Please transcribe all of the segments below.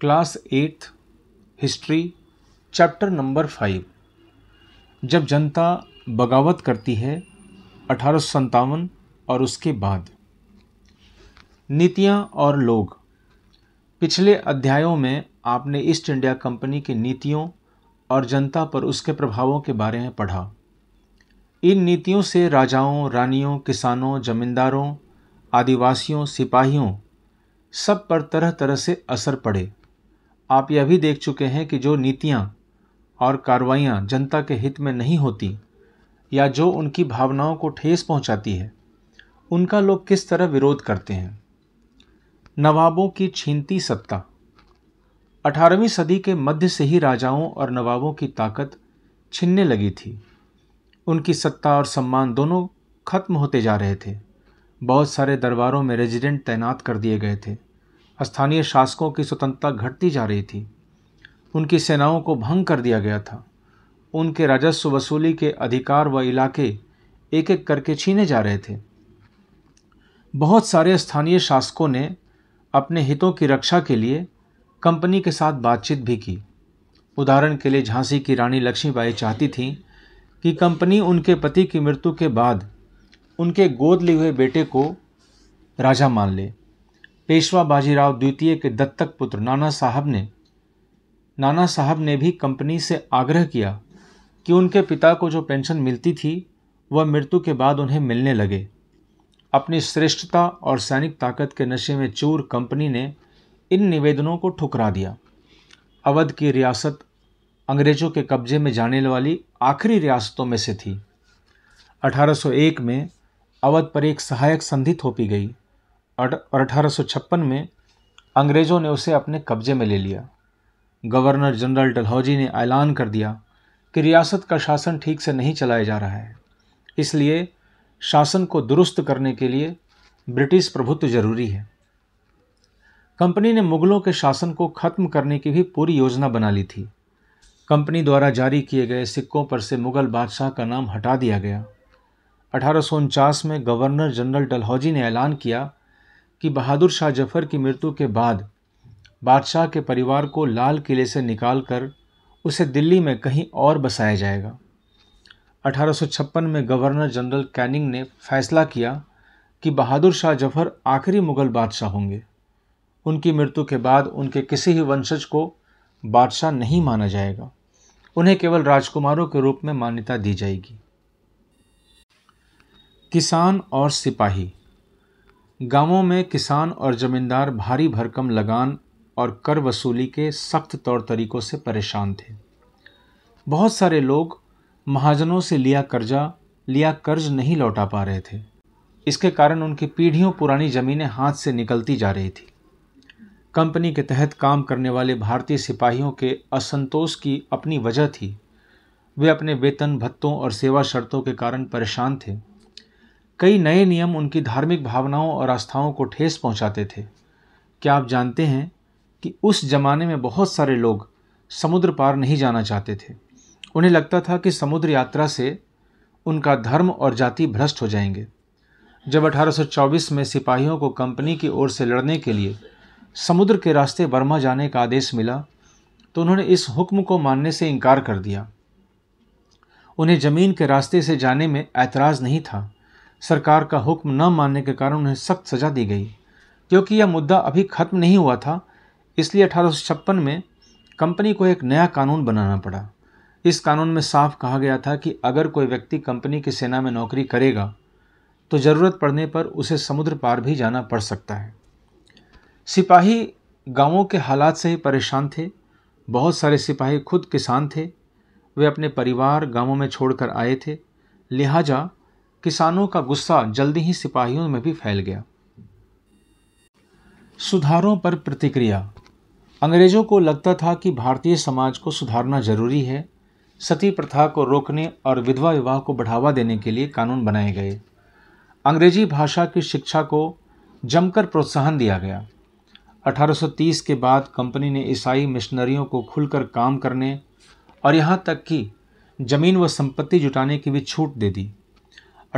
class eight history chapter number five जब जनता बगावत करती है अठारह और उसके बाद नीतियाँ और लोग पिछले अध्यायों में आपने ईस्ट इंडिया कंपनी की नीतियों और जनता पर उसके प्रभावों के बारे में पढ़ा इन नीतियों से राजाओं रानियों किसानों जमींदारों आदिवासियों सिपाहियों सब पर तरह तरह से असर पड़े आप यह भी देख चुके हैं कि जो नीतियाँ और कार्रवाइयाँ जनता के हित में नहीं होती या जो उनकी भावनाओं को ठेस पहुँचाती है उनका लोग किस तरह विरोध करते हैं नवाबों की छीनती सत्ता अठारहवीं सदी के मध्य से ही राजाओं और नवाबों की ताकत छिनने लगी थी उनकी सत्ता और सम्मान दोनों खत्म होते जा रहे थे बहुत सारे दरबारों में रेजिडेंट तैनात कर दिए गए थे स्थानीय शासकों की स्वतंत्रता घटती जा रही थी उनकी सेनाओं को भंग कर दिया गया था उनके राजस्व वसूली के अधिकार व इलाके एक एक करके छीने जा रहे थे बहुत सारे स्थानीय शासकों ने अपने हितों की रक्षा के लिए कंपनी के साथ बातचीत भी की उदाहरण के लिए झांसी की रानी लक्ष्मीबाई चाहती थीं कि कंपनी उनके पति की मृत्यु के बाद उनके गोद लिए हुए बेटे को राजा मान ले पेशवा बाजीराव द्वितीय के दत्तक पुत्र नाना साहब ने नाना साहब ने भी कंपनी से आग्रह किया कि उनके पिता को जो पेंशन मिलती थी वह मृत्यु के बाद उन्हें मिलने लगे अपनी श्रेष्ठता और सैनिक ताकत के नशे में चूर कंपनी ने इन निवेदनों को ठुकरा दिया अवध की रियासत अंग्रेजों के कब्जे में जाने वाली आखिरी रियासतों में से थी 1801 में अवध पर एक सहायक संधि थोपी गई और अठारह में अंग्रेज़ों ने उसे अपने कब्जे में ले लिया गवर्नर जनरल डलहौजी ने ऐलान कर दिया कि रियासत का शासन ठीक से नहीं चलाया जा रहा है इसलिए शासन को दुरुस्त करने के लिए ब्रिटिश प्रभुत्व जरूरी है कंपनी ने मुगलों के शासन को खत्म करने की भी पूरी योजना बना ली थी कंपनी द्वारा जारी किए गए सिक्कों पर से मुगल बादशाह का नाम हटा दिया गया अठारह में गवर्नर जनरल डलहौजी ने ऐलान किया कि बहादुर शाह जफर की मृत्यु के बाद बादशाह के परिवार को लाल किले से निकालकर उसे दिल्ली में कहीं और बसाया जाएगा 1856 में गवर्नर जनरल कैनिंग ने फैसला किया कि बहादुर शाह जफर आखिरी मुगल बादशाह होंगे उनकी मृत्यु के बाद उनके किसी ही वंशज को बादशाह नहीं माना जाएगा उन्हें केवल राजकुमारों के रूप में मान्यता दी जाएगी किसान और सिपाही गांवों में किसान और जमींदार भारी भरकम लगान और कर वसूली के सख्त तौर तरीक़ों से परेशान थे बहुत सारे लोग महाजनों से लिया कर्जा लिया कर्ज नहीं लौटा पा रहे थे इसके कारण उनकी पीढ़ियों पुरानी ज़मीनें हाथ से निकलती जा रही थी कंपनी के तहत काम करने वाले भारतीय सिपाहियों के असंतोष की अपनी वजह थी वे अपने वेतन भत्तों और सेवा शर्तों के कारण परेशान थे कई नए नियम उनकी धार्मिक भावनाओं और आस्थाओं को ठेस पहुंचाते थे क्या आप जानते हैं कि उस जमाने में बहुत सारे लोग समुद्र पार नहीं जाना चाहते थे उन्हें लगता था कि समुद्र यात्रा से उनका धर्म और जाति भ्रष्ट हो जाएंगे जब 1824 में सिपाहियों को कंपनी की ओर से लड़ने के लिए समुद्र के रास्ते बर्मा जाने का आदेश मिला तो उन्होंने इस हुक्म को मानने से इनकार कर दिया उन्हें ज़मीन के रास्ते से जाने में ऐतराज़ नहीं था सरकार का हुक्म न मानने के कारण उन्हें सख्त सज़ा दी गई क्योंकि यह मुद्दा अभी ख़त्म नहीं हुआ था इसलिए अठारह में कंपनी को एक नया कानून बनाना पड़ा इस कानून में साफ कहा गया था कि अगर कोई व्यक्ति कंपनी की सेना में नौकरी करेगा तो ज़रूरत पड़ने पर उसे समुद्र पार भी जाना पड़ सकता है सिपाही गांवों के हालात से ही परेशान थे बहुत सारे सिपाही खुद किसान थे वे अपने परिवार गांवों में छोड़कर आए थे लिहाजा किसानों का गुस्सा जल्दी ही सिपाहियों में भी फैल गया सुधारों पर प्रतिक्रिया अंग्रेजों को लगता था कि भारतीय समाज को सुधारना जरूरी है सती प्रथा को रोकने और विधवा विवाह को बढ़ावा देने के लिए कानून बनाए गए अंग्रेजी भाषा की शिक्षा को जमकर प्रोत्साहन दिया गया 1830 के बाद कंपनी ने ईसाई मिशनरियों को खुलकर काम करने और यहाँ तक कि ज़मीन व संपत्ति जुटाने की भी छूट दे दी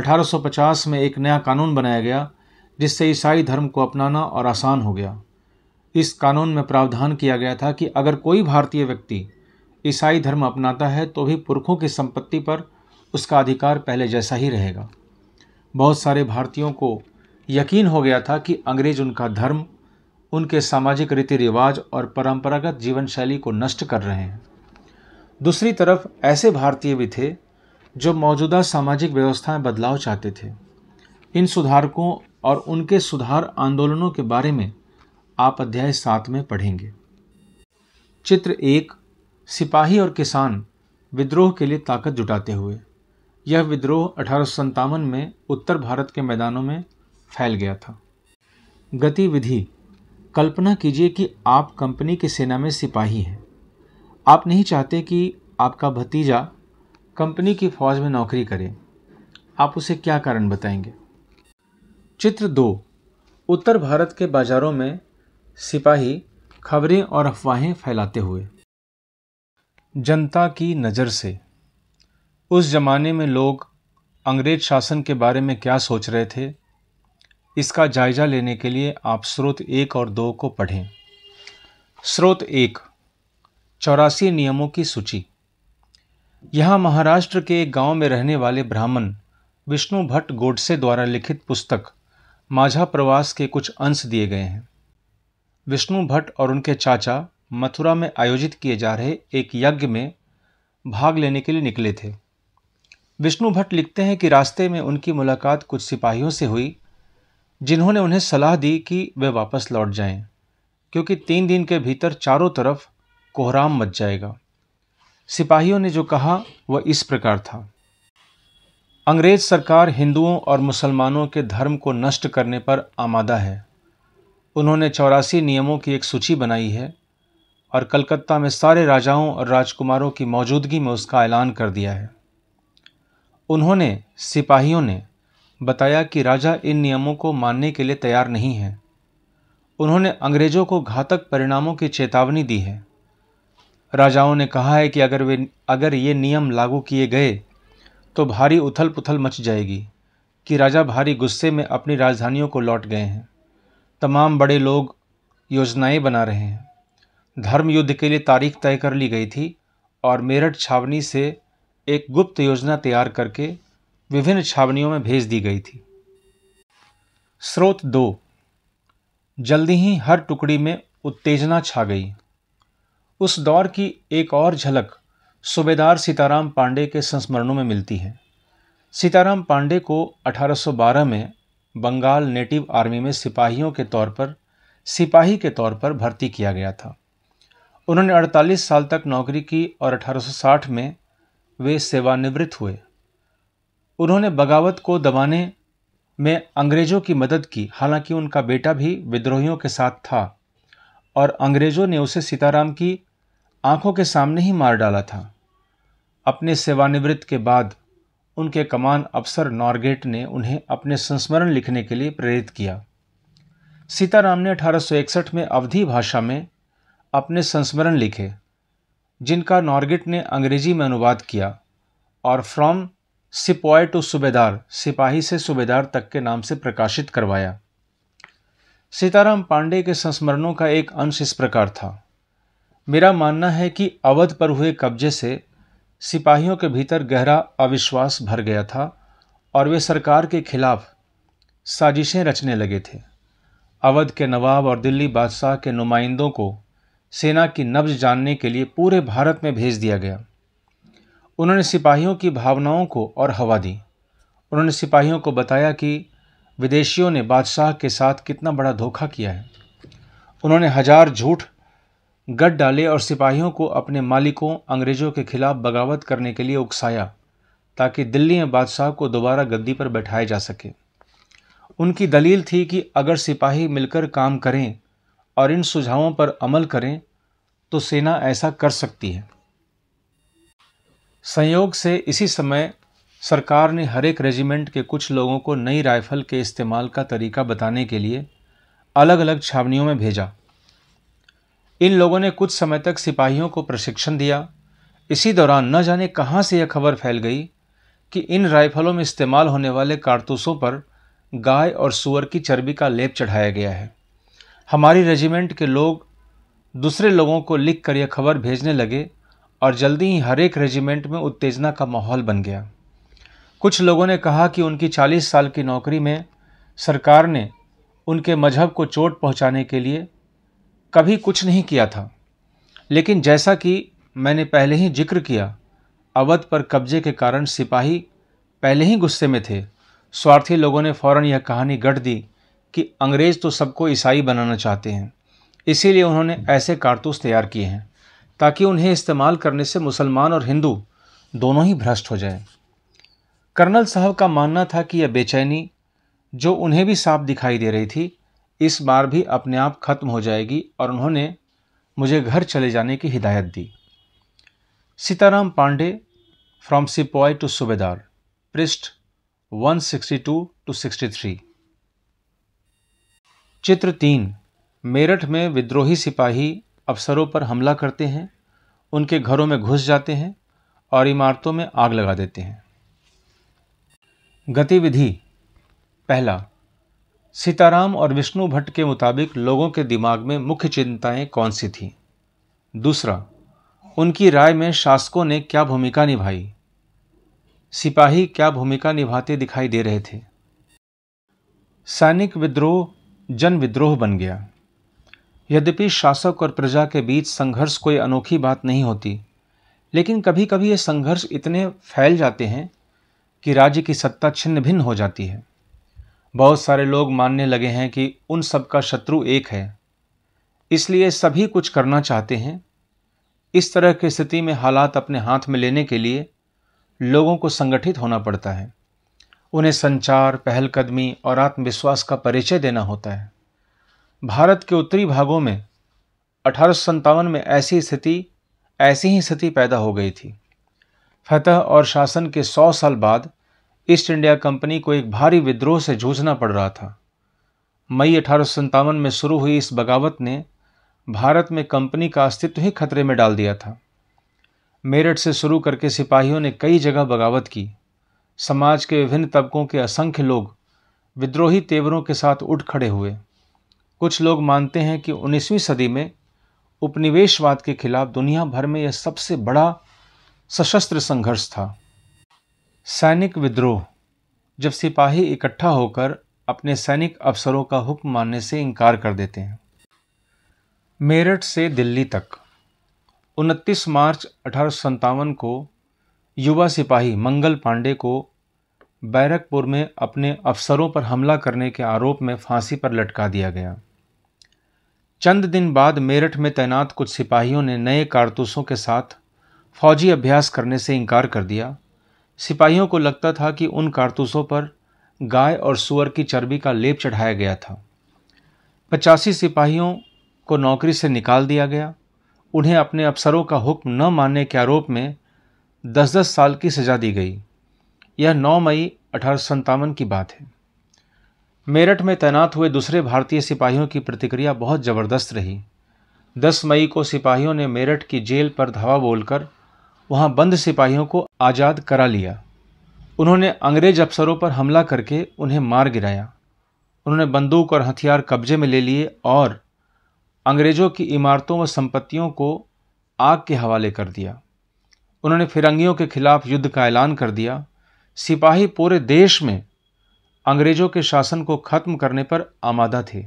1850 में एक नया कानून बनाया गया जिससे ईसाई धर्म को अपनाना और आसान हो गया इस कानून में प्रावधान किया गया था कि अगर कोई भारतीय व्यक्ति ईसाई धर्म अपनाता है तो भी पुरखों की संपत्ति पर उसका अधिकार पहले जैसा ही रहेगा बहुत सारे भारतीयों को यकीन हो गया था कि अंग्रेज उनका धर्म उनके सामाजिक रीति रिवाज और परंपरागत जीवन शैली को नष्ट कर रहे हैं दूसरी तरफ ऐसे भारतीय भी थे जो मौजूदा सामाजिक व्यवस्था में बदलाव चाहते थे इन सुधारकों और उनके सुधार आंदोलनों के बारे में आप अध्याय सात में पढ़ेंगे चित्र एक सिपाही और किसान विद्रोह के लिए ताकत जुटाते हुए यह विद्रोह अठारह में उत्तर भारत के मैदानों में फैल गया था गतिविधि कल्पना कीजिए कि आप कंपनी की सेना में सिपाही हैं आप नहीं चाहते कि आपका भतीजा कंपनी की फौज में नौकरी करे आप उसे क्या कारण बताएंगे चित्र दो उत्तर भारत के बाजारों में सिपाही खबरें और अफवाहें फैलाते हुए जनता की नज़र से उस जमाने में लोग अंग्रेज शासन के बारे में क्या सोच रहे थे इसका जायजा लेने के लिए आप स्रोत एक और दो को पढ़ें स्रोत एक चौरासी नियमों की सूची यहाँ महाराष्ट्र के एक गाँव में रहने वाले ब्राह्मण विष्णु भट्ट गोडसे द्वारा लिखित पुस्तक माझा प्रवास के कुछ अंश दिए गए हैं विष्णु भट्ट और उनके चाचा मथुरा में आयोजित किए जा रहे एक यज्ञ में भाग लेने के लिए निकले थे विष्णु भट्ट लिखते हैं कि रास्ते में उनकी मुलाकात कुछ सिपाहियों से हुई जिन्होंने उन्हें सलाह दी कि वे वापस लौट जाएं, क्योंकि तीन दिन के भीतर चारों तरफ कोहराम मच जाएगा सिपाहियों ने जो कहा वह इस प्रकार था अंग्रेज सरकार हिंदुओं और मुसलमानों के धर्म को नष्ट करने पर आमादा है उन्होंने चौरासी नियमों की एक सूची बनाई है और कलकत्ता में सारे राजाओं और राजकुमारों की मौजूदगी में उसका ऐलान कर दिया है उन्होंने सिपाहियों ने बताया कि राजा इन नियमों को मानने के लिए तैयार नहीं है उन्होंने अंग्रेज़ों को घातक परिणामों की चेतावनी दी है राजाओं ने कहा है कि अगर वे अगर ये नियम लागू किए गए तो भारी उथल पुथल मच जाएगी कि राजा भारी गुस्से में अपनी राजधानियों को लौट गए हैं तमाम बड़े लोग योजनाएं बना रहे हैं धर्म युद्ध के लिए तारीख तय कर ली गई थी और मेरठ छावनी से एक गुप्त योजना तैयार करके विभिन्न छावनियों में भेज दी गई थी स्रोत दो जल्दी ही हर टुकड़ी में उत्तेजना छा गई उस दौर की एक और झलक सूबेदार सीताराम पांडे के संस्मरणों में मिलती है सीताराम पांडे को 1812 में बंगाल नेटिव आर्मी में सिपाहियों के तौर पर सिपाही के तौर पर भर्ती किया गया था उन्होंने 48 साल तक नौकरी की और 1860 में वे सेवानिवृत्त हुए उन्होंने बगावत को दबाने में अंग्रेजों की मदद की हालांकि उनका बेटा भी विद्रोहियों के साथ था और अंग्रेजों ने उसे सीताराम की आंखों के सामने ही मार डाला था अपने सेवानिवृत्त के बाद उनके कमान अफसर नॉर्गेट ने उन्हें अपने संस्मरण लिखने के लिए प्रेरित किया सीताराम ने 1861 में अवधि भाषा में अपने संस्मरण लिखे जिनका नॉर्गेट ने अंग्रेजी में अनुवाद किया और फ्रॉम सिपॉय टू सूबेदार सिपाही से सूबेदार तक के नाम से प्रकाशित करवाया सीताराम पांडे के संस्मरणों का एक अंश इस प्रकार था मेरा मानना है कि अवध पर हुए कब्जे से सिपाहियों के भीतर गहरा अविश्वास भर गया था और वे सरकार के खिलाफ साजिशें रचने लगे थे अवध के नवाब और दिल्ली बादशाह के नुमाइंदों को सेना की नब्ज जानने के लिए पूरे भारत में भेज दिया गया उन्होंने सिपाहियों की भावनाओं को और हवा दी उन्होंने सिपाहियों को बताया कि विदेशियों ने बादशाह के साथ कितना बड़ा धोखा किया है उन्होंने हजार झूठ गढ़ डाले और सिपाहियों को अपने मालिकों अंग्रेजों के खिलाफ बगावत करने के लिए उकसाया ताकि दिल्ली में बादशाह को दोबारा गद्दी पर बैठाया जा सके उनकी दलील थी कि अगर सिपाही मिलकर काम करें और इन सुझावों पर अमल करें तो सेना ऐसा कर सकती है संयोग से इसी समय सरकार ने हर एक रेजिमेंट के कुछ लोगों को नई राइफल के इस्तेमाल का तरीका बताने के लिए अलग अलग छावनियों में भेजा इन लोगों ने कुछ समय तक सिपाहियों को प्रशिक्षण दिया इसी दौरान न जाने कहाँ से यह खबर फैल गई कि इन राइफलों में इस्तेमाल होने वाले कारतूसों पर गाय और सुअर की चर्बी का लेप चढ़ाया गया है हमारी रेजिमेंट के लोग दूसरे लोगों को लिख कर यह खबर भेजने लगे और जल्दी ही हर एक रेजिमेंट में उत्तेजना का माहौल बन गया कुछ लोगों ने कहा कि उनकी 40 साल की नौकरी में सरकार ने उनके मजहब को चोट पहुंचाने के लिए कभी कुछ नहीं किया था लेकिन जैसा कि मैंने पहले ही जिक्र किया अवध पर कब्जे के कारण सिपाही पहले ही गुस्से में थे स्वार्थी लोगों ने फौरन यह कहानी गढ़ दी कि अंग्रेज़ तो सबको ईसाई बनाना चाहते हैं इसीलिए उन्होंने ऐसे कारतूस तैयार किए हैं ताकि उन्हें इस्तेमाल करने से मुसलमान और हिंदू दोनों ही भ्रष्ट हो जाए कर्नल साहब का मानना था कि यह बेचैनी जो उन्हें भी साफ दिखाई दे रही थी इस बार भी अपने आप खत्म हो जाएगी और उन्होंने मुझे घर चले जाने की हिदायत दी Sitaram Pande from sepoy to सूबेदार पृष्ठ 162 टू 63 चित्र तीन मेरठ में विद्रोही सिपाही अफसरों पर हमला करते हैं उनके घरों में घुस जाते हैं और इमारतों में आग लगा देते हैं गतिविधि पहला सीताराम और विष्णु भट्ट के मुताबिक लोगों के दिमाग में मुख्य चिंताएं कौन सी थीं दूसरा उनकी राय में शासकों ने क्या भूमिका निभाई सिपाही क्या भूमिका निभाते दिखाई दे रहे थे सैनिक विद्रोह जन विद्रोह बन गया यद्यपि शासक और प्रजा के बीच संघर्ष कोई अनोखी बात नहीं होती लेकिन कभी कभी ये संघर्ष इतने फैल जाते हैं कि राज्य की सत्ता छिन्न भिन्न हो जाती है बहुत सारे लोग मानने लगे हैं कि उन सब का शत्रु एक है इसलिए सभी कुछ करना चाहते हैं इस तरह की स्थिति में हालात अपने हाथ में लेने के लिए लोगों को संगठित होना पड़ता है उन्हें संचार पहलकदमी और आत्मविश्वास का परिचय देना होता है भारत के उत्तरी भागों में अठारह में ऐसी स्थिति ऐसी ही स्थिति पैदा हो गई थी फतह और शासन के सौ साल बाद ईस्ट इंडिया कंपनी को एक भारी विद्रोह से जूझना पड़ रहा था मई अठारह में शुरू हुई इस बगावत ने भारत में कंपनी का अस्तित्व ही खतरे में डाल दिया था मेरठ से शुरू करके सिपाहियों ने कई जगह बगावत की समाज के विभिन्न तबकों के असंख्य लोग विद्रोही तेवरों के साथ उठ खड़े हुए कुछ लोग मानते हैं कि 19वीं सदी में उपनिवेशवाद के खिलाफ दुनिया भर में यह सबसे बड़ा सशस्त्र संघर्ष था सैनिक विद्रोह जब सिपाही इकट्ठा होकर अपने सैनिक अफसरों का हुक्म मानने से इनकार कर देते हैं मेरठ से दिल्ली तक 29 मार्च अठारह को युवा सिपाही मंगल पांडे को बैरकपुर में अपने अफसरों पर हमला करने के आरोप में फांसी पर लटका दिया गया चंद दिन बाद मेरठ में तैनात कुछ सिपाहियों ने नए कारतूसों के साथ फौजी अभ्यास करने से इनकार कर दिया सिपाहियों को लगता था कि उन कारतूसों पर गाय और सुअर की चर्बी का लेप चढ़ाया गया था पचासी सिपाहियों को नौकरी से निकाल दिया गया उन्हें अपने अफसरों का हुक्म न मानने के आरोप में दस दस साल की सजा दी गई यह 9 मई अठारह की बात है मेरठ में तैनात हुए दूसरे भारतीय सिपाहियों की प्रतिक्रिया बहुत ज़बरदस्त रही 10 मई को सिपाहियों ने मेरठ की जेल पर धावा बोलकर वहां बंद सिपाहियों को आज़ाद करा लिया उन्होंने अंग्रेज अफसरों पर हमला करके उन्हें मार गिराया उन्होंने बंदूक और हथियार कब्जे में ले लिए और अंग्रेज़ों की इमारतों व संपत्तियों को आग के हवाले कर दिया उन्होंने फिरंगियों के खिलाफ युद्ध का ऐलान कर दिया सिपाही पूरे देश में अंग्रेज़ों के शासन को ख़त्म करने पर आमादा थे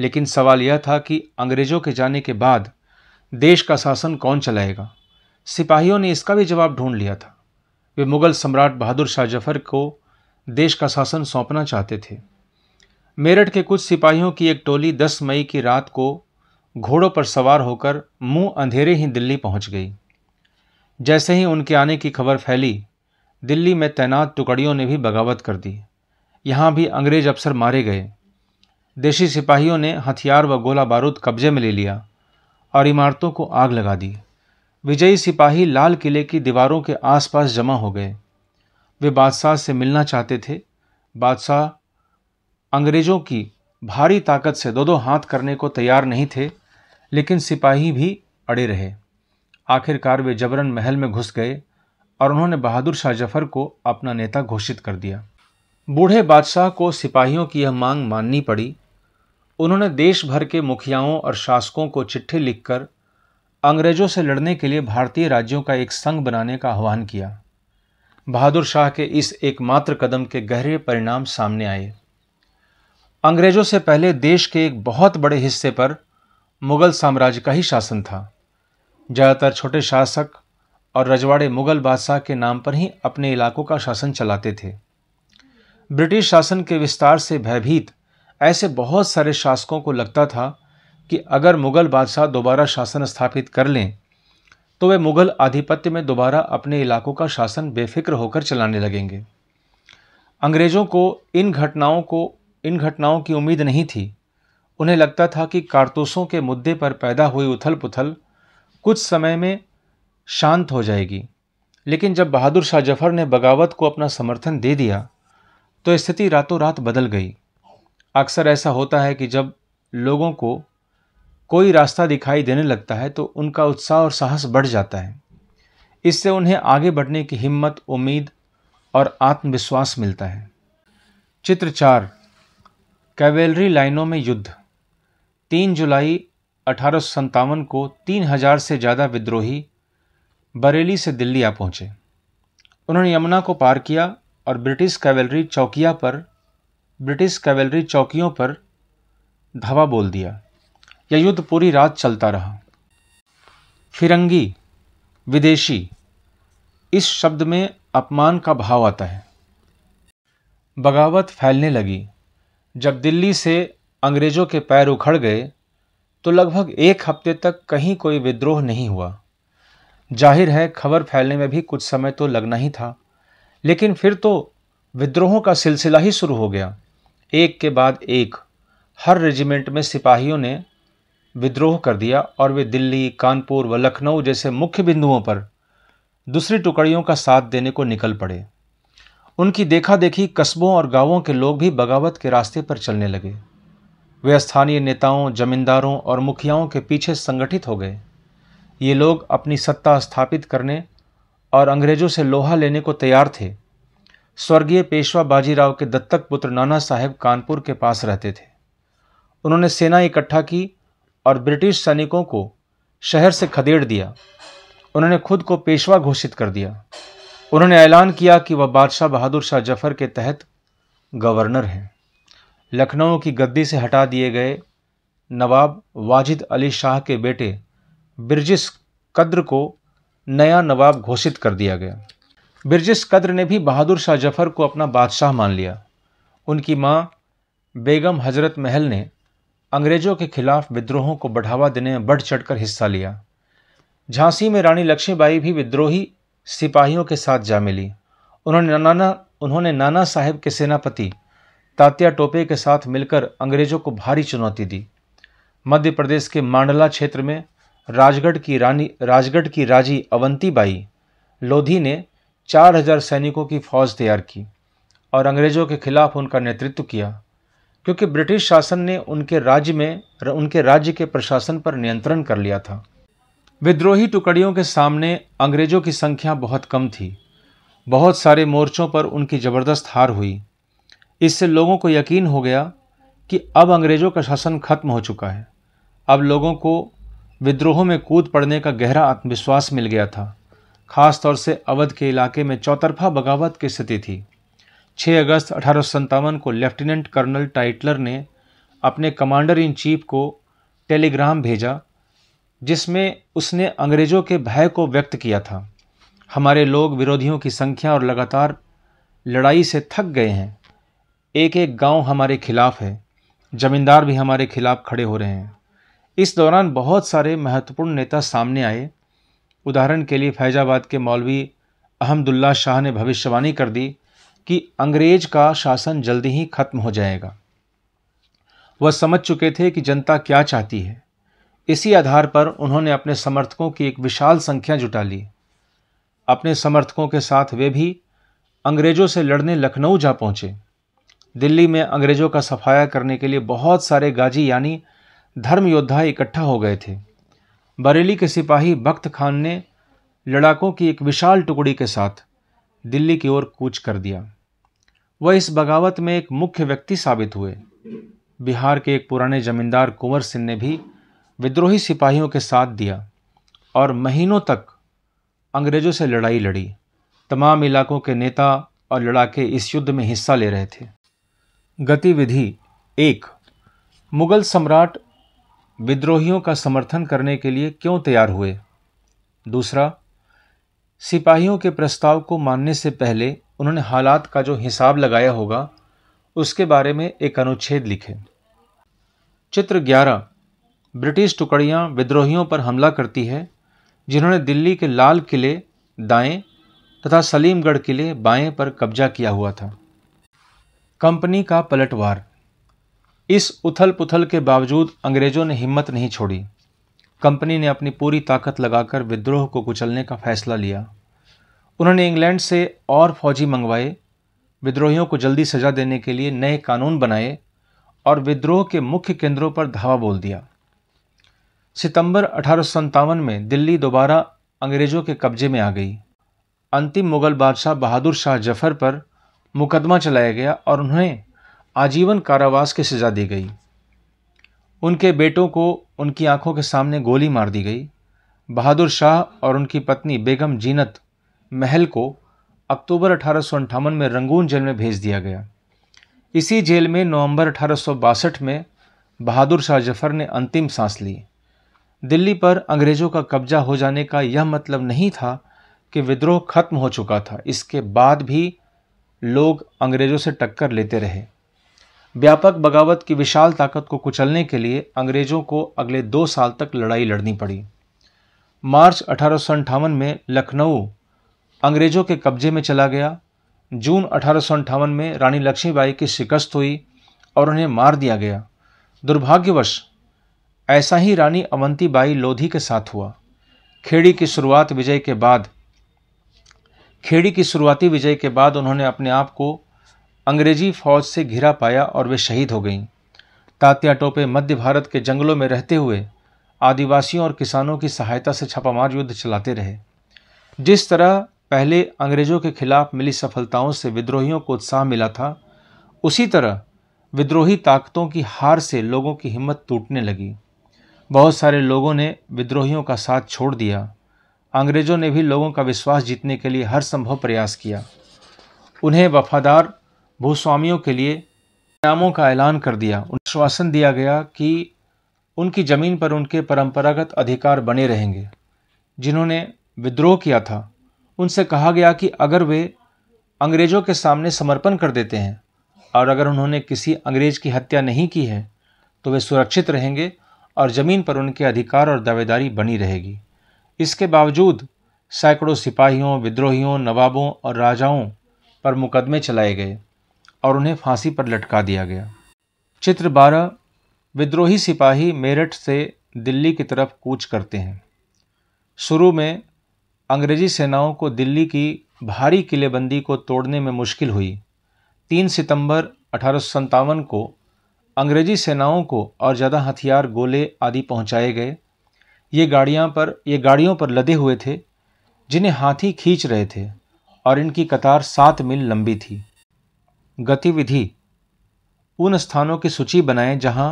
लेकिन सवाल यह था कि अंग्रेज़ों के जाने के बाद देश का शासन कौन चलाएगा सिपाहियों ने इसका भी जवाब ढूंढ लिया था वे मुगल सम्राट बहादुर शाह जफर को देश का शासन सौंपना चाहते थे मेरठ के कुछ सिपाहियों की एक टोली 10 मई की रात को घोड़ों पर सवार होकर मुंह अंधेरे ही दिल्ली पहुंच गई जैसे ही उनके आने की खबर फैली दिल्ली में तैनात टुकड़ियों ने भी बगावत कर दी यहाँ भी अंग्रेज अफसर मारे गए देशी सिपाहियों ने हथियार व गोला बारूद कब्जे में ले लिया और इमारतों को आग लगा दी विजयी सिपाही लाल किले की दीवारों के आसपास जमा हो गए वे बादशाह से मिलना चाहते थे बादशाह अंग्रेजों की भारी ताकत से दो दो हाथ करने को तैयार नहीं थे लेकिन सिपाही भी अड़े रहे आखिरकार वे जबरन महल में घुस गए और उन्होंने बहादुर शाह जफर को अपना नेता घोषित कर दिया बूढ़े बादशाह को सिपाहियों की यह मांग माननी पड़ी उन्होंने देश भर के मुखियाओं और शासकों को चिट्ठी लिखकर अंग्रेजों से लड़ने के लिए भारतीय राज्यों का एक संघ बनाने का आह्वान किया बहादुर शाह के इस एकमात्र कदम के गहरे परिणाम सामने आए अंग्रेजों से पहले देश के एक बहुत बड़े हिस्से पर मुगल साम्राज्य का ही शासन था ज़्यादातर छोटे शासक और रजवाड़े मुगल बादशाह के नाम पर ही अपने इलाकों का शासन चलाते थे ब्रिटिश शासन के विस्तार से भयभीत ऐसे बहुत सारे शासकों को लगता था कि अगर मुग़ल बादशाह दोबारा शासन स्थापित कर लें तो वे मुग़ल आधिपत्य में दोबारा अपने इलाकों का शासन बेफिक्र होकर चलाने लगेंगे अंग्रेज़ों को इन घटनाओं को इन घटनाओं की उम्मीद नहीं थी उन्हें लगता था कि कारतूसों के मुद्दे पर पैदा हुई उथल पुथल कुछ समय में शांत हो जाएगी लेकिन जब बहादुर शाह जफर ने बगावत को अपना समर्थन दे दिया तो स्थिति रातों रात बदल गई अक्सर ऐसा होता है कि जब लोगों को कोई रास्ता दिखाई देने लगता है तो उनका उत्साह और साहस बढ़ जाता है इससे उन्हें आगे बढ़ने की हिम्मत उम्मीद और आत्मविश्वास मिलता है चित्र चार कैवेलरी लाइनों में युद्ध तीन जुलाई अठारह को तीन हजार से ज़्यादा विद्रोही बरेली से दिल्ली आ पहुँचे उन्होंने यमुना को पार किया और ब्रिटिश कैवेलरी चौकिया पर ब्रिटिश कैवेलरी चौकियों पर धावा बोल दिया यह युद्ध पूरी रात चलता रहा फिरंगी विदेशी इस शब्द में अपमान का भाव आता है बगावत फैलने लगी जब दिल्ली से अंग्रेज़ों के पैर उखड़ गए तो लगभग एक हफ्ते तक कहीं कोई विद्रोह नहीं हुआ जाहिर है खबर फैलने में भी कुछ समय तो लगना ही था लेकिन फिर तो विद्रोहों का सिलसिला ही शुरू हो गया एक के बाद एक हर रेजिमेंट में सिपाहियों ने विद्रोह कर दिया और वे दिल्ली कानपुर व लखनऊ जैसे मुख्य बिंदुओं पर दूसरी टुकड़ियों का साथ देने को निकल पड़े उनकी देखा देखी कस्बों और गांवों के लोग भी बगावत के रास्ते पर चलने लगे वे स्थानीय नेताओं जमींदारों और मुखियाओं के पीछे संगठित हो गए ये लोग अपनी सत्ता स्थापित करने और अंग्रेजों से लोहा लेने को तैयार थे स्वर्गीय पेशवा बाजीराव के दत्तक पुत्र नाना साहेब कानपुर के पास रहते थे उन्होंने सेना इकट्ठा की और ब्रिटिश सैनिकों को शहर से खदेड़ दिया उन्होंने खुद को पेशवा घोषित कर दिया उन्होंने ऐलान किया कि वह बादशाह बहादुर शाह जफर के तहत गवर्नर हैं लखनऊ की गद्दी से हटा दिए गए नवाब वाजिद अली शाह के बेटे ब्रजिस कद्र को नया नवाब घोषित कर दिया गया ब्रजिस कद्र ने भी बहादुर शाह जफर को अपना बादशाह मान लिया उनकी माँ बेगम हजरत महल ने अंग्रेजों के खिलाफ विद्रोहों को बढ़ावा देने में बढ़ चढ़कर हिस्सा लिया झांसी में रानी लक्ष्मीबाई भी विद्रोही सिपाहियों के साथ जा मिली उन्होंने नाना उन्होंने नाना साहेब के सेनापति तात्या टोपे के साथ मिलकर अंग्रेजों को भारी चुनौती दी मध्य प्रदेश के मांडला क्षेत्र में राजगढ़ की रानी राजगढ़ की राजी अवंतीबाई लोधी ने 4000 सैनिकों की फौज तैयार की और अंग्रेजों के खिलाफ उनका नेतृत्व किया क्योंकि ब्रिटिश शासन ने उनके राज्य में उनके राज्य के प्रशासन पर नियंत्रण कर लिया था विद्रोही टुकड़ियों के सामने अंग्रेजों की संख्या बहुत कम थी बहुत सारे मोर्चों पर उनकी ज़बरदस्त हार हुई इससे लोगों को यकीन हो गया कि अब अंग्रेज़ों का शासन खत्म हो चुका है अब लोगों को विद्रोहों में कूद पड़ने का गहरा आत्मविश्वास मिल गया था खासतौर से अवध के इलाके में चौतरफा बगावत की स्थिति थी 6 अगस्त अठारह को लेफ्टिनेंट कर्नल टाइटलर ने अपने कमांडर इन चीफ को टेलीग्राम भेजा जिसमें उसने अंग्रेज़ों के भय को व्यक्त किया था हमारे लोग विरोधियों की संख्या और लगातार लड़ाई से थक गए हैं एक एक गांव हमारे खिलाफ है जमींदार भी हमारे खिलाफ खड़े हो रहे हैं इस दौरान बहुत सारे महत्वपूर्ण नेता सामने आए उदाहरण के लिए फैजाबाद के मौलवी अहमदुल्ला शाह ने भविष्यवाणी कर दी कि अंग्रेज का शासन जल्दी ही खत्म हो जाएगा वह समझ चुके थे कि जनता क्या चाहती है इसी आधार पर उन्होंने अपने समर्थकों की एक विशाल संख्या जुटा ली अपने समर्थकों के साथ वे भी अंग्रेजों से लड़ने लखनऊ जा पहुंचे दिल्ली में अंग्रेजों का सफाया करने के लिए बहुत सारे गाजी यानी धर्म योद्धा इकट्ठा हो गए थे बरेली के सिपाही बख्त खान ने लड़ाकों की एक विशाल टुकड़ी के साथ दिल्ली की ओर कूच कर दिया वह इस बगावत में एक मुख्य व्यक्ति साबित हुए बिहार के एक पुराने जमींदार कुंवर सिंह ने भी विद्रोही सिपाहियों के साथ दिया और महीनों तक अंग्रेज़ों से लड़ाई लड़ी तमाम इलाकों के नेता और लड़ाके इस युद्ध में हिस्सा ले रहे थे गतिविधि एक मुगल सम्राट विद्रोहियों का समर्थन करने के लिए क्यों तैयार हुए दूसरा सिपाहियों के प्रस्ताव को मानने से पहले उन्होंने हालात का जो हिसाब लगाया होगा उसके बारे में एक अनुच्छेद लिखे चित्र 11 ब्रिटिश टुकड़ियां विद्रोहियों पर हमला करती है जिन्होंने दिल्ली के लाल किले दाएं तथा सलीमगढ़ किले बाएं पर कब्जा किया हुआ था कंपनी का पलटवार इस उथल पुथल के बावजूद अंग्रेजों ने हिम्मत नहीं छोड़ी कंपनी ने अपनी पूरी ताकत लगाकर विद्रोह को कुचलने का फैसला लिया उन्होंने इंग्लैंड से और फौजी मंगवाए विद्रोहियों को जल्दी सजा देने के लिए नए कानून बनाए और विद्रोह के मुख्य केंद्रों पर धावा बोल दिया सितंबर अठारह में दिल्ली दोबारा अंग्रेजों के कब्जे में आ गई अंतिम मुगल बादशाह बहादुर शाह जफर पर मुकदमा चलाया गया और उन्हें आजीवन कारावास की सज़ा दी गई उनके बेटों को उनकी आंखों के सामने गोली मार दी गई बहादुर शाह और उनकी पत्नी बेगम जीनत महल को अक्टूबर अठारह में रंगून जेल में भेज दिया गया इसी जेल में नवंबर अठारह में बहादुर शाह जफर ने अंतिम सांस ली दिल्ली पर अंग्रेज़ों का कब्जा हो जाने का यह मतलब नहीं था कि विद्रोह खत्म हो चुका था इसके बाद भी लोग अंग्रेज़ों से टक्कर लेते रहे व्यापक बगावत की विशाल ताकत को कुचलने के लिए अंग्रेज़ों को अगले दो साल तक लड़ाई लड़नी पड़ी मार्च अठारह में लखनऊ अंग्रेजों के कब्जे में चला गया जून अठारह में रानी लक्ष्मीबाई की शिकस्त हुई और उन्हें मार दिया गया दुर्भाग्यवश ऐसा ही रानी अवंतीबाई लोधी के साथ हुआ खेड़ी की शुरुआत विजय के बाद खेड़ी की शुरुआती विजय के बाद उन्होंने अपने आप को अंग्रेजी फौज से घिरा पाया और वे शहीद हो गईं तात्या टोपे मध्य भारत के जंगलों में रहते हुए आदिवासियों और किसानों की सहायता से छापामार युद्ध चलाते रहे जिस तरह पहले अंग्रेज़ों के खिलाफ मिली सफलताओं से विद्रोहियों को उत्साह मिला था उसी तरह विद्रोही ताकतों की हार से लोगों की हिम्मत टूटने लगी बहुत सारे लोगों ने विद्रोहियों का साथ छोड़ दिया अंग्रेज़ों ने भी लोगों का विश्वास जीतने के लिए हर संभव प्रयास किया उन्हें वफादार भूस्वामियों के लिए नामों का ऐलान कर दिया उन्हें आश्वासन दिया गया कि उनकी ज़मीन पर उनके परंपरागत अधिकार बने रहेंगे जिन्होंने विद्रोह किया था उनसे कहा गया कि अगर वे अंग्रेज़ों के सामने समर्पण कर देते हैं और अगर उन्होंने किसी अंग्रेज़ की हत्या नहीं की है तो वे सुरक्षित रहेंगे और ज़मीन पर उनके अधिकार और दावेदारी बनी रहेगी इसके बावजूद सैकड़ों सिपाहियों विद्रोहियों नवाबों और राजाओं पर मुकदमे चलाए गए और उन्हें फांसी पर लटका दिया गया चित्र बारह विद्रोही सिपाही मेरठ से दिल्ली की तरफ कूच करते हैं शुरू में अंग्रेजी सेनाओं को दिल्ली की भारी किलेबंदी को तोड़ने में मुश्किल हुई तीन सितंबर अठारह को अंग्रेजी सेनाओं को और ज़्यादा हथियार गोले आदि पहुंचाए गए ये गाड़ियाँ पर ये गाड़ियों पर लदे हुए थे जिन्हें हाथी खींच रहे थे और इनकी कतार सात मील लंबी थी गतिविधि उन स्थानों की सूची बनाएं जहां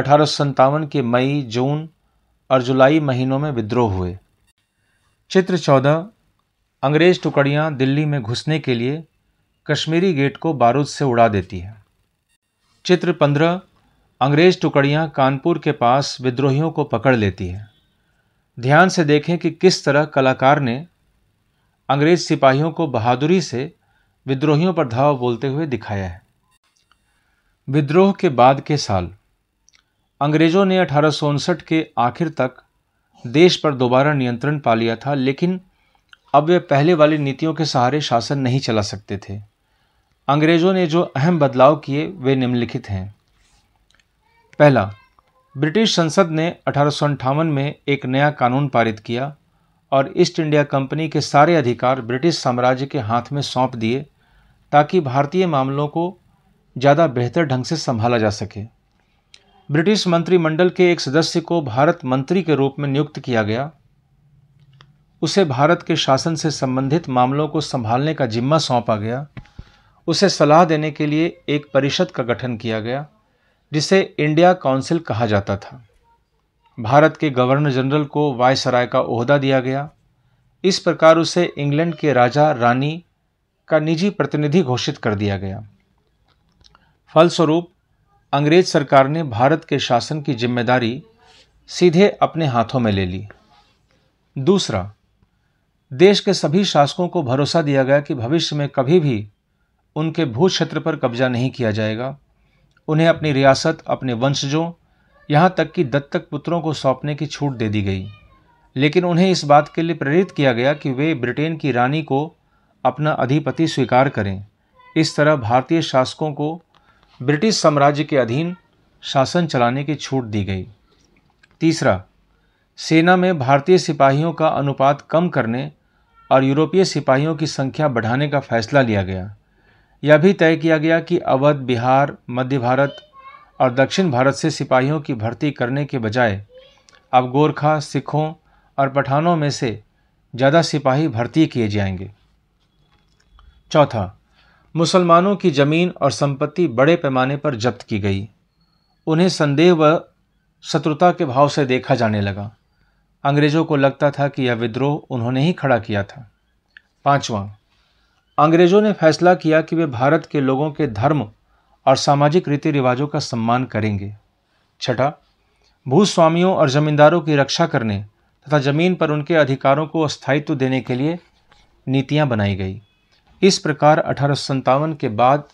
अठारह के मई जून और जुलाई महीनों में विद्रोह हुए चित्र चौदह अंग्रेज़ टुकड़ियाँ दिल्ली में घुसने के लिए कश्मीरी गेट को बारूद से उड़ा देती हैं चित्र पंद्रह अंग्रेज़ टुकड़ियाँ कानपुर के पास विद्रोहियों को पकड़ लेती हैं ध्यान से देखें कि किस तरह कलाकार ने अंग्रेज़ सिपाहियों को बहादुरी से विद्रोहियों पर धाव बोलते हुए दिखाया है विद्रोह के बाद के साल अंग्रेज़ों ने अठारह के आखिर तक देश पर दोबारा नियंत्रण पा लिया था लेकिन अब वे पहले वाली नीतियों के सहारे शासन नहीं चला सकते थे अंग्रेज़ों ने जो अहम बदलाव किए वे निम्नलिखित हैं पहला ब्रिटिश संसद ने अठारह में एक नया कानून पारित किया और ईस्ट इंडिया कंपनी के सारे अधिकार ब्रिटिश साम्राज्य के हाथ में सौंप दिए ताकि भारतीय मामलों को ज़्यादा बेहतर ढंग से संभाला जा सके ब्रिटिश मंत्रिमंडल के एक सदस्य को भारत मंत्री के रूप में नियुक्त किया गया उसे भारत के शासन से संबंधित मामलों को संभालने का जिम्मा सौंपा गया उसे सलाह देने के लिए एक परिषद का गठन किया गया जिसे इंडिया काउंसिल कहा जाता था भारत के गवर्नर जनरल को वायसराय का ओहदा दिया गया इस प्रकार उसे इंग्लैंड के राजा रानी का निजी प्रतिनिधि घोषित कर दिया गया फलस्वरूप अंग्रेज सरकार ने भारत के शासन की जिम्मेदारी सीधे अपने हाथों में ले ली दूसरा देश के सभी शासकों को भरोसा दिया गया कि भविष्य में कभी भी उनके भू क्षेत्र पर कब्जा नहीं किया जाएगा उन्हें अपनी रियासत अपने वंशजों यहाँ तक कि दत्तक पुत्रों को सौंपने की छूट दे दी गई लेकिन उन्हें इस बात के लिए प्रेरित किया गया कि वे ब्रिटेन की रानी को अपना अधिपति स्वीकार करें इस तरह भारतीय शासकों को ब्रिटिश साम्राज्य के अधीन शासन चलाने की छूट दी गई तीसरा सेना में भारतीय सिपाहियों का अनुपात कम करने और यूरोपीय सिपाहियों की संख्या बढ़ाने का फैसला लिया गया यह भी तय किया गया कि अवध बिहार मध्य भारत और दक्षिण भारत से सिपाहियों की भर्ती करने के बजाय अब गोरखा सिखों और पठानों में से ज़्यादा सिपाही भर्ती किए जाएंगे चौथा मुसलमानों की ज़मीन और संपत्ति बड़े पैमाने पर जब्त की गई उन्हें संदेह व शत्रुता के भाव से देखा जाने लगा अंग्रेज़ों को लगता था कि यह विद्रोह उन्होंने ही खड़ा किया था पांचवा अंग्रेज़ों ने फैसला किया कि वे भारत के लोगों के धर्म और सामाजिक रीति रिवाजों का सम्मान करेंगे छठा भूस्वामियों और जमींदारों की रक्षा करने तथा जमीन पर उनके अधिकारों को स्थायित्व देने के लिए नीतियाँ बनाई गई इस प्रकार अठारह के बाद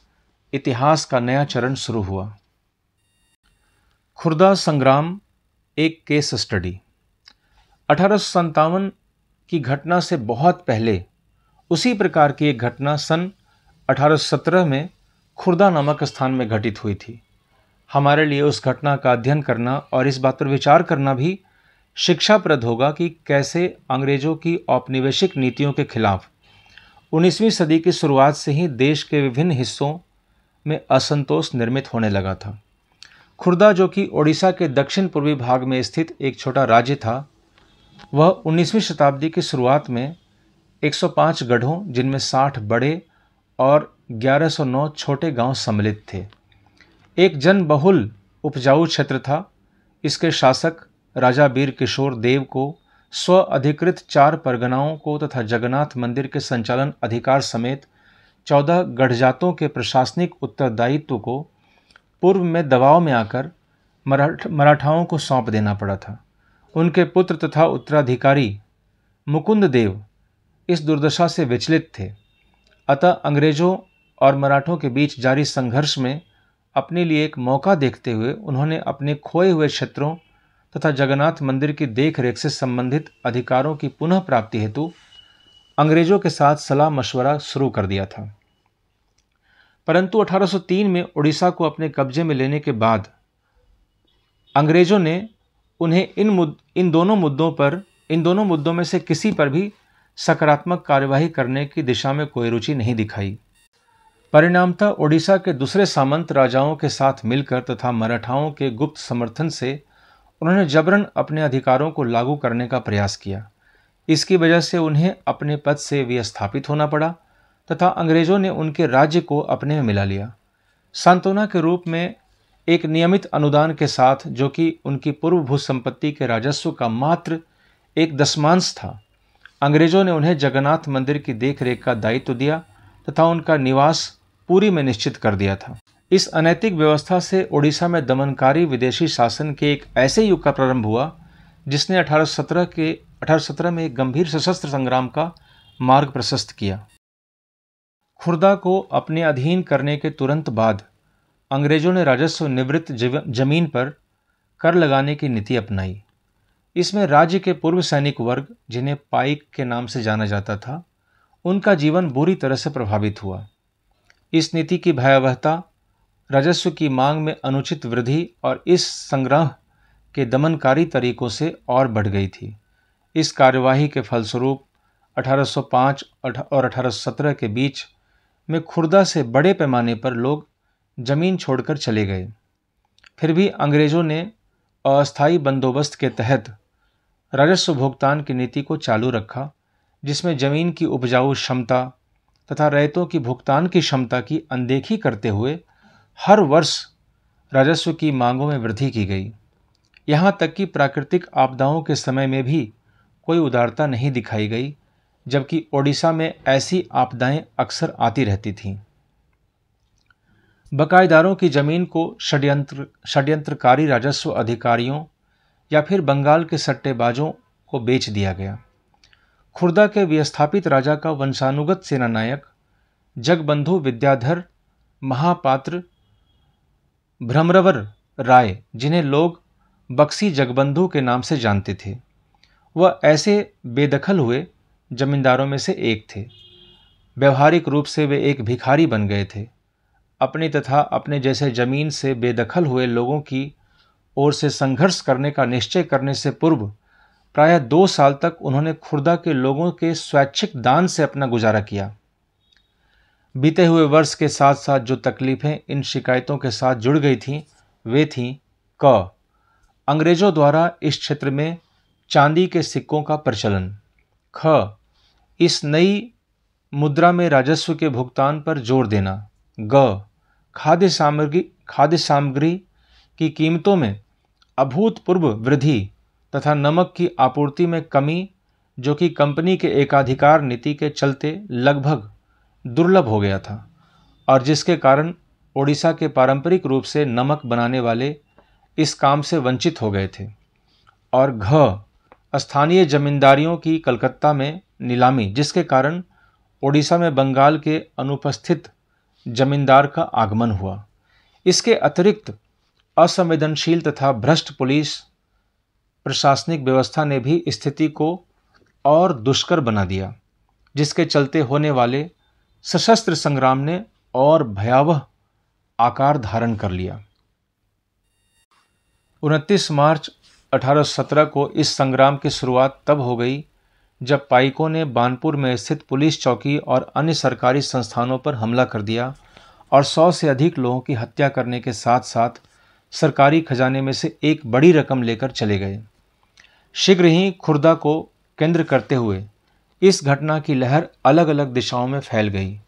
इतिहास का नया चरण शुरू हुआ खुर्दा संग्राम एक केस स्टडी अठारह की घटना से बहुत पहले उसी प्रकार की एक घटना सन 1817 में खुर्दा नामक स्थान में घटित हुई थी हमारे लिए उस घटना का अध्ययन करना और इस बात पर विचार करना भी शिक्षाप्रद होगा कि कैसे अंग्रेज़ों की औपनिवेशिक नीतियों के खिलाफ 19वीं सदी की शुरुआत से ही देश के विभिन्न हिस्सों में असंतोष निर्मित होने लगा था खुर्दा जो कि ओडिशा के दक्षिण पूर्वी भाग में स्थित एक छोटा राज्य था वह 19वीं शताब्दी की शुरुआत में 105 गढ़ों जिनमें 60 बड़े और 1109 छोटे गांव सम्मिलित थे एक जन बहुल उपजाऊ क्षेत्र था इसके शासक राजा वीर किशोर देव को स्व अधिकृत चार परगनाओं को तथा जगन्नाथ मंदिर के संचालन अधिकार समेत चौदह गढ़जातों के प्रशासनिक उत्तरदायित्व को पूर्व में दबाव में आकर मराठ मराठाओं को सौंप देना पड़ा था उनके पुत्र तथा उत्तराधिकारी मुकुंद देव इस दुर्दशा से विचलित थे अतः अंग्रेजों और मराठों के बीच जारी संघर्ष में अपने लिए एक मौका देखते हुए उन्होंने अपने खोए हुए क्षेत्रों तथा जगन्नाथ मंदिर की देखरेख से संबंधित अधिकारों की पुनः प्राप्ति हेतु अंग्रेजों के साथ सलाह मशवरा शुरू कर दिया था परंतु 1803 में उड़ीसा को अपने कब्जे में लेने के बाद अंग्रेजों ने उन्हें इन मुद इन दोनों मुद्दों पर इन दोनों मुद्दों में से किसी पर भी सकारात्मक कार्यवाही करने की दिशा में कोई रुचि नहीं दिखाई परिणामतः ओडिशा के दूसरे सामंत राजाओं के साथ मिलकर तथा मराठाओं के गुप्त समर्थन से उन्होंने जबरन अपने अधिकारों को लागू करने का प्रयास किया इसकी वजह से उन्हें अपने पद से विस्थापित होना पड़ा तथा अंग्रेज़ों ने उनके राज्य को अपने में मिला लिया सांत्वना के रूप में एक नियमित अनुदान के साथ जो कि उनकी पूर्व भू संपत्ति के राजस्व का मात्र एक दशमांश था अंग्रेज़ों ने उन्हें जगन्नाथ मंदिर की देखरेख का दायित्व दिया तथा उनका निवास पूरी में निश्चित कर दिया था इस अनैतिक व्यवस्था से ओडिशा में दमनकारी विदेशी शासन के एक ऐसे युग का प्रारंभ हुआ जिसने 1817 के 1817 में एक गंभीर सशस्त्र संग्राम का मार्ग प्रशस्त किया खुर्दा को अपने अधीन करने के तुरंत बाद अंग्रेजों ने राजस्व निवृत्त जमीन पर कर लगाने की नीति अपनाई इसमें राज्य के पूर्व सैनिक वर्ग जिन्हें पाइक के नाम से जाना जाता था उनका जीवन बुरी तरह से प्रभावित हुआ इस नीति की भयावहता राजस्व की मांग में अनुचित वृद्धि और इस संग्रह के दमनकारी तरीकों से और बढ़ गई थी इस कार्यवाही के फलस्वरूप 1805 और 1817 के बीच में खुर्दा से बड़े पैमाने पर लोग जमीन छोड़कर चले गए फिर भी अंग्रेज़ों ने अस्थायी बंदोबस्त के तहत राजस्व भुगतान की नीति को चालू रखा जिसमें ज़मीन की उपजाऊ क्षमता तथा रैतों की भुगतान की क्षमता की अनदेखी करते हुए हर वर्ष राजस्व की मांगों में वृद्धि की गई यहाँ तक कि प्राकृतिक आपदाओं के समय में भी कोई उदारता नहीं दिखाई गई जबकि ओडिशा में ऐसी आपदाएं अक्सर आती रहती थीं बकायेदारों की जमीन को षड्यंत्र षड्यंत्रकारी राजस्व अधिकारियों या फिर बंगाल के सट्टेबाजों को बेच दिया गया खुर्दा के विस्थापित राजा का वंशानुगत सेनानायक जगबंधु विद्याधर महापात्र भ्रमरवर राय जिन्हें लोग बक्सी जगबंधु के नाम से जानते थे वह ऐसे बेदखल हुए जमींदारों में से एक थे व्यवहारिक रूप से वे एक भिखारी बन गए थे अपने तथा अपने जैसे जमीन से बेदखल हुए लोगों की ओर से संघर्ष करने का निश्चय करने से पूर्व प्रायः दो साल तक उन्होंने खुर्दा के लोगों के स्वैच्छिक दान से अपना गुजारा किया बीते हुए वर्ष के साथ साथ जो तकलीफ़ें इन शिकायतों के साथ जुड़ गई थीं वे थीं क अंग्रेज़ों द्वारा इस क्षेत्र में चांदी के सिक्कों का प्रचलन ख इस नई मुद्रा में राजस्व के भुगतान पर जोर देना ग खाद्य सामग्री खाद्य सामग्री की कीमतों में अभूतपूर्व वृद्धि तथा नमक की आपूर्ति में कमी जो कि कंपनी के एकाधिकार नीति के चलते लगभग दुर्लभ हो गया था और जिसके कारण ओडिशा के पारंपरिक रूप से नमक बनाने वाले इस काम से वंचित हो गए थे और घ स्थानीय जमींदारियों की कलकत्ता में नीलामी जिसके कारण ओडिशा में बंगाल के अनुपस्थित जमींदार का आगमन हुआ इसके अतिरिक्त असंवेदनशील तथा भ्रष्ट पुलिस प्रशासनिक व्यवस्था ने भी स्थिति को और दुष्कर बना दिया जिसके चलते होने वाले सशस्त्र संग्राम ने और भयावह आकार धारण कर लिया 29 मार्च 1817 को इस संग्राम की शुरुआत तब हो गई जब पाइकों ने बानपुर में स्थित पुलिस चौकी और अन्य सरकारी संस्थानों पर हमला कर दिया और सौ से अधिक लोगों की हत्या करने के साथ साथ सरकारी खजाने में से एक बड़ी रकम लेकर चले गए शीघ्र ही खुर्दा को केंद्र करते हुए इस घटना की लहर अलग अलग दिशाओं में फैल गई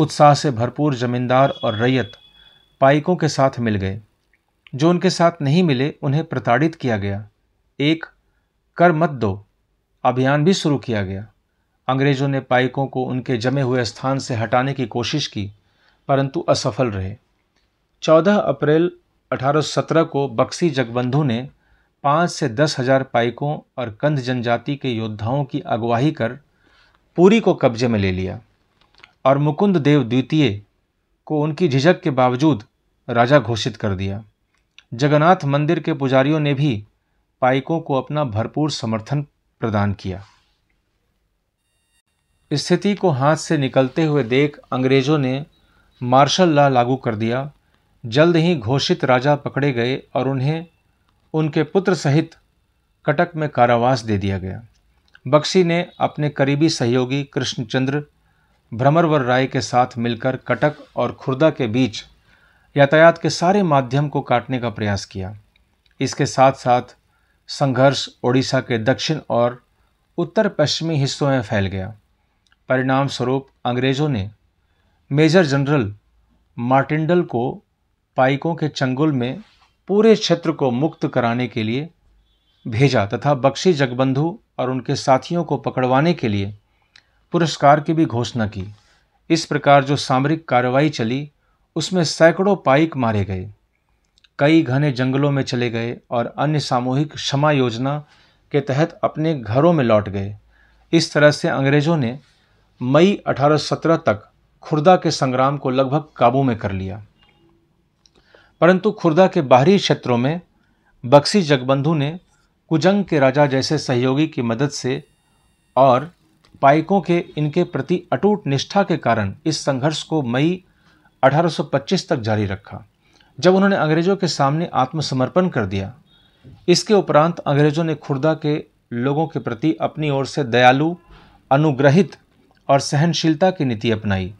उत्साह से भरपूर जमींदार और रैयत पाइकों के साथ मिल गए जो उनके साथ नहीं मिले उन्हें प्रताड़ित किया गया एक कर मत दो अभियान भी शुरू किया गया अंग्रेज़ों ने पाइकों को उनके जमे हुए स्थान से हटाने की कोशिश की परंतु असफल रहे 14 अप्रैल 1817 को बक्सी जगबंधु ने पाँच से दस हजार पाइकों और कंध जनजाति के योद्धाओं की अगुवाही कर पूरी को कब्जे में ले लिया और मुकुंद देव द्वितीय को उनकी झिझक के बावजूद राजा घोषित कर दिया जगन्नाथ मंदिर के पुजारियों ने भी पाइकों को अपना भरपूर समर्थन प्रदान किया स्थिति को हाथ से निकलते हुए देख अंग्रेजों ने मार्शल लॉ लागू कर दिया जल्द ही घोषित राजा पकड़े गए और उन्हें उनके पुत्र सहित कटक में कारावास दे दिया गया बक्सी ने अपने करीबी सहयोगी कृष्णचंद्र भ्रमरवर राय के साथ मिलकर कटक और खुर्दा के बीच यातायात के सारे माध्यम को काटने का प्रयास किया इसके साथ साथ संघर्ष ओडिशा के दक्षिण और उत्तर पश्चिमी हिस्सों में फैल गया परिणाम स्वरूप अंग्रेज़ों ने मेजर जनरल मार्टिंडल को पाइकों के चंगुल में पूरे क्षेत्र को मुक्त कराने के लिए भेजा तथा बख्शी जगबंधु और उनके साथियों को पकड़वाने के लिए पुरस्कार की भी घोषणा की इस प्रकार जो सामरिक कार्रवाई चली उसमें सैकड़ों पाइक मारे गए कई घने जंगलों में चले गए और अन्य सामूहिक क्षमा योजना के तहत अपने घरों में लौट गए इस तरह से अंग्रेज़ों ने मई 1817 तक खुर्दा के संग्राम को लगभग काबू में कर लिया परंतु खुर्दा के बाहरी क्षेत्रों में बक्सी जगबंधु ने कुजंग के राजा जैसे सहयोगी की मदद से और पाइकों के इनके प्रति अटूट निष्ठा के कारण इस संघर्ष को मई 1825 तक जारी रखा जब उन्होंने अंग्रेजों के सामने आत्मसमर्पण कर दिया इसके उपरांत अंग्रेजों ने खुर्दा के लोगों के प्रति अपनी ओर से दयालु अनुग्रहित और सहनशीलता की नीति अपनाई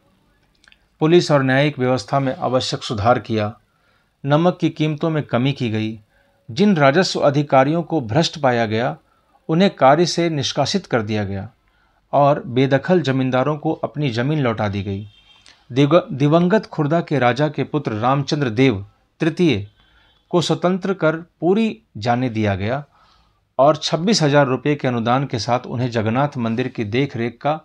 पुलिस और न्यायिक व्यवस्था में आवश्यक सुधार किया नमक की कीमतों में कमी की गई जिन राजस्व अधिकारियों को भ्रष्ट पाया गया उन्हें कार्य से निष्कासित कर दिया गया और बेदखल जमींदारों को अपनी जमीन लौटा दी गई दिवंगत खुर्दा के राजा के पुत्र रामचंद्र देव तृतीय को स्वतंत्र कर पूरी जाने दिया गया और छब्बीस हजार रुपये के अनुदान के साथ उन्हें जगन्नाथ मंदिर की देखरेख का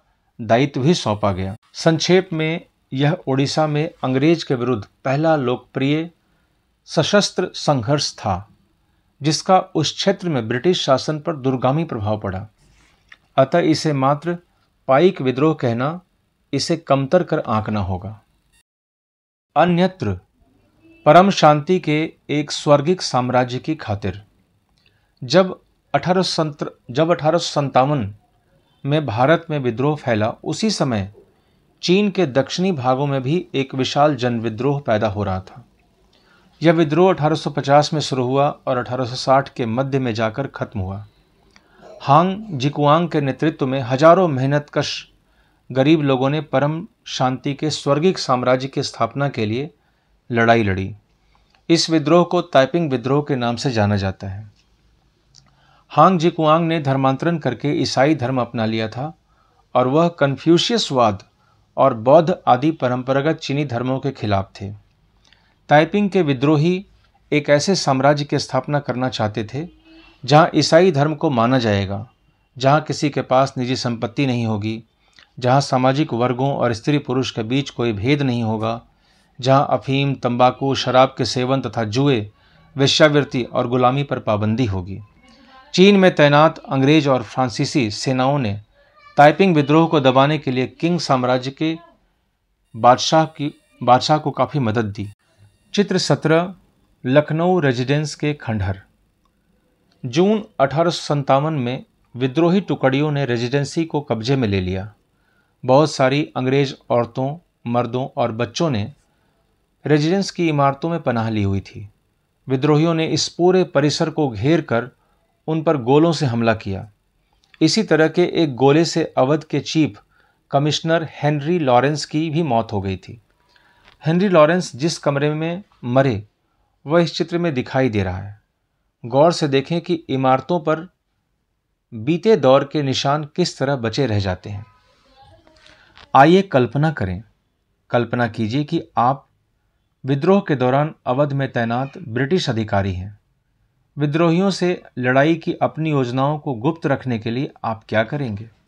दायित्व भी सौंपा गया संक्षेप में यह ओडिशा में अंग्रेज के विरुद्ध पहला लोकप्रिय सशस्त्र संघर्ष था जिसका उस क्षेत्र में ब्रिटिश शासन पर दुर्गामी प्रभाव पड़ा अतः इसे मात्र पाइक विद्रोह कहना इसे कमतर कर आंकना होगा अन्यत्र परम शांति के एक स्वर्गिक साम्राज्य की खातिर जब अठारह जब अठारह में भारत में विद्रोह फैला उसी समय चीन के दक्षिणी भागों में भी एक विशाल जनविद्रोह पैदा हो रहा था यह विद्रोह 1850 में शुरू हुआ और 1860 के मध्य में जाकर खत्म हुआ हांग जिकुआंग के नेतृत्व में हजारों मेहनतकश गरीब लोगों ने परम शांति के स्वर्गिक साम्राज्य की स्थापना के लिए लड़ाई लड़ी इस विद्रोह को ताइपिंग विद्रोह के नाम से जाना जाता है हांग जिकुआंग ने धर्मांतरण करके ईसाई धर्म अपना लिया था और वह कन्फ्यूशियसवाद और बौद्ध आदि परंपरागत चीनी धर्मों के खिलाफ थे ताइपिंग के विद्रोही एक ऐसे साम्राज्य की स्थापना करना चाहते थे जहाँ ईसाई धर्म को माना जाएगा जहाँ किसी के पास निजी संपत्ति नहीं होगी जहाँ सामाजिक वर्गों और स्त्री पुरुष के बीच कोई भेद नहीं होगा जहाँ अफीम तंबाकू शराब के सेवन तथा जुए वेश्यावृत्ति और गुलामी पर पाबंदी होगी चीन में तैनात अंग्रेज और फ्रांसीसी सेनाओं ने ताइपिंग विद्रोह को दबाने के लिए किंग साम्राज्य के बादशाह की बादशाह को काफ़ी मदद दी चित्र सत्रह लखनऊ रेजिडेंस के खंडहर जून अठारह में विद्रोही टुकड़ियों ने रेजिडेंसी को कब्जे में ले लिया बहुत सारी अंग्रेज औरतों मर्दों और बच्चों ने रेजिडेंस की इमारतों में पनाह ली हुई थी विद्रोहियों ने इस पूरे परिसर को घेर कर उन पर गोलों से हमला किया इसी तरह के एक गोले से अवध के चीफ कमिश्नर हेनरी लॉरेंस की भी मौत हो गई थी हेनरी लॉरेंस जिस कमरे में मरे वह इस चित्र में दिखाई दे रहा है गौर से देखें कि इमारतों पर बीते दौर के निशान किस तरह बचे रह जाते हैं आइए कल्पना करें कल्पना कीजिए कि आप विद्रोह के दौरान अवध में तैनात ब्रिटिश अधिकारी हैं विद्रोहियों से लड़ाई की अपनी योजनाओं को गुप्त रखने के लिए आप क्या करेंगे